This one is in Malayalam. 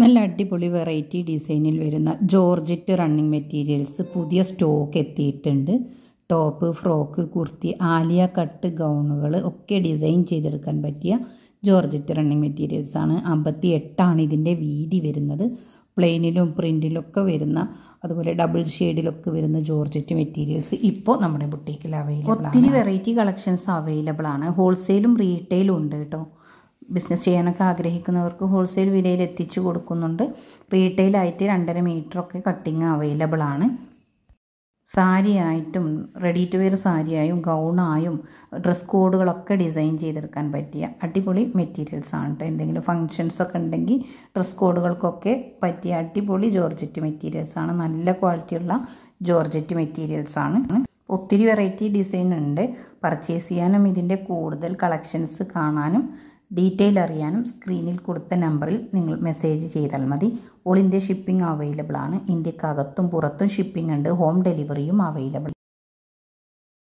നല്ല അടിപൊളി വെറൈറ്റി ഡിസൈനിൽ വരുന്ന ജോർജറ്റ് റണ്ണിങ് മെറ്റീരിയൽസ് പുതിയ സ്റ്റോക്ക് എത്തിയിട്ടുണ്ട് top frock kurti Alia cut ഗൗണുകൾ ഒക്കെ ഡിസൈൻ ചെയ്തെടുക്കാൻ പറ്റിയ ജോർജറ്റ് റണ്ണിങ് മെറ്റീരിയൽസ് ആണ് അമ്പത്തി എട്ടാണ് ഇതിൻ്റെ വീതി വരുന്നത് പ്ലെയിനിലും പ്രിൻറ്റിലൊക്കെ വരുന്ന അതുപോലെ ഡബിൾ ഷെയ്ഡിലൊക്കെ വരുന്ന ജോർജറ്റ് മെറ്റീരിയൽസ് ഇപ്പോൾ നമ്മുടെ ബുട്ടീക്കിൽ അവൈലബിൾ ഒത്തിരി വെറൈറ്റി കളക്ഷൻസ് അവൈലബിൾ ആണ് ഹോൾസെയിലും റീറ്റെയിലും ഉണ്ട് കേട്ടോ ബിസിനസ് ചെയ്യാനൊക്കെ ആഗ്രഹിക്കുന്നവർക്ക് ഹോൾസെയിൽ വിലയിൽ എത്തിച്ചു കൊടുക്കുന്നുണ്ട് റീറ്റെയിലായിട്ട് രണ്ടര മീറ്ററൊക്കെ കട്ടിങ് അവൈലബിൾ ആണ് സാരി ആയിട്ടും റെഡി ടു വെയർ സാരിയായും ഗൗണായും ഡ്രസ് കോഡുകളൊക്കെ ഡിസൈൻ ചെയ്തെടുക്കാൻ പറ്റിയ അടിപൊളി മെറ്റീരിയൽസ് ആണ് കേട്ടോ എന്തെങ്കിലും ഫങ്ഷൻസ് ഒക്കെ ഉണ്ടെങ്കിൽ ഡ്രസ് കോഡുകൾക്കൊക്കെ പറ്റിയ അടിപൊളി ജോർജറ്റ് മെറ്റീരിയൽസ് ആണ് നല്ല ക്വാളിറ്റിയുള്ള ജോർജറ്റ് മെറ്റീരിയൽസ് ആണ് ഒത്തിരി വെറൈറ്റി ഡിസൈൻ ഉണ്ട് പർച്ചേസ് ചെയ്യാനും ഇതിൻ്റെ കൂടുതൽ കളക്ഷൻസ് കാണാനും ഡീറ്റെയിൽ അറിയാനും സ്ക്രീനിൽ കൊടുത്ത നമ്പറിൽ നിങ്ങൾ മെസ്സേജ് ചെയ്താൽ മതി ഓൾ ഇന്ത്യ ഷിപ്പിംഗ് അവൈലബിൾ ആണ് ഇന്ത്യക്കകത്തും പുറത്തും ഷിപ്പിംഗ് ഉണ്ട് ഹോം ഡെലിവറിയും അവൈലബിൾ